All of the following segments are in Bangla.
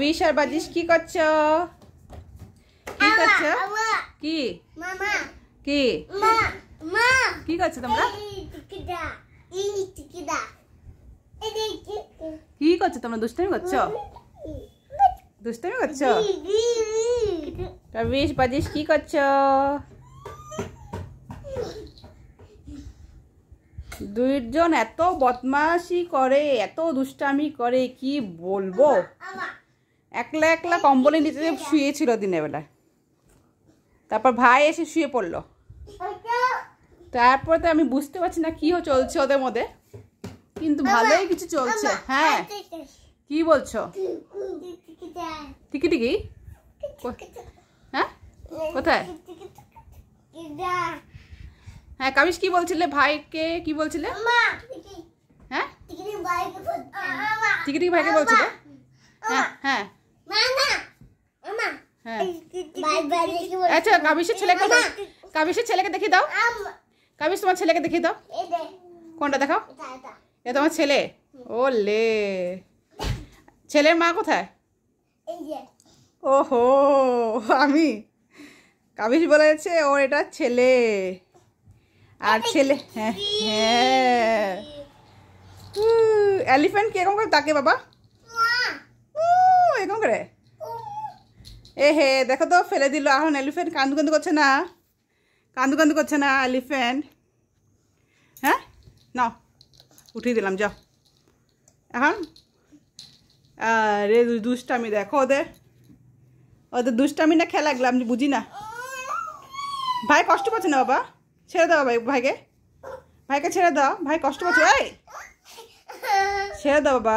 বিশ আর বাজিস কি করছ কি করছ কি কি কি করছো তোমরা কি করছো তোমরা দুষ্টামি করছো দুষ্টামি করছো রবিশ বাজিস কি করছো দুইজন এত বদমাশি করে এত দুষ্টামি করে কি বলবো একলা একলা কম্বলের নিচে শুয়েছিল দিনের বেলায় তারপর ভাই এসে শুয়ে পড়লো তারপরে তো আমি বুঝতে পারছি না কী চলছে ওদের মধ্যে কিন্তু ভালোই কিছু চলছে হ্যাঁ কি বলছো টিকি টিকি হ্যাঁ কোথায় হ্যাঁ কাবিশ কি বলছিলে ভাইকে কি বলছিলে হ্যাঁ টিকিটি ভাইকে বলছিলে হ্যাঁ হ্যাঁ হ্যাঁ আচ্ছা, আচ্ছা কাবিসের ছেলেকে কাবিসের ছেলেকে দেখিয়ে দাও কাবিস তোমার ছেলেকে দেখিয়ে দাও কোনটা দেখাও এ তোমার ছেলে ও লে ছেলের মা কোথায় ওহো আমি কাবিস বলেছে ওর এটা ছেলে আর ছেলে হ্যাঁ হ্যাঁ এলিফ্যান্ট কিরকম করে তাকে বাবা এরকম করে এ হে দেখো তো ফেলে দিল এখন এলিফ্যান্ট কান্দু কান্দু করছে না কান্দু কান্দু করছে না এলিফ্যান্ট হ্যাঁ নাও উঠিয়ে দিলাম যাও এখন রে দুষ্টামি দেখো ওদের ওদের দুষ্টামি না খেলা লাগলো আমি বুঝি না ভাই কষ্ট পাচ্ছে না বাবা ছেড়ে দাও ভাই ভাইকে ভাইকে ছেড়ে দাও ভাই কষ্ট পাচ্ছে এই ছেড়ে দাও বাবা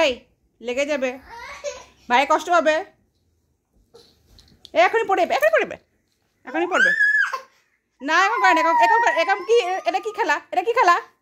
এই লেগে যাবে ভাই কষ্ট হবে এ এখনই পড়বে এখনই পড়বে এখনই পড়বে না এখন করেন এখন এখন এখন কি এটা কি খেলা এটা কি খেলা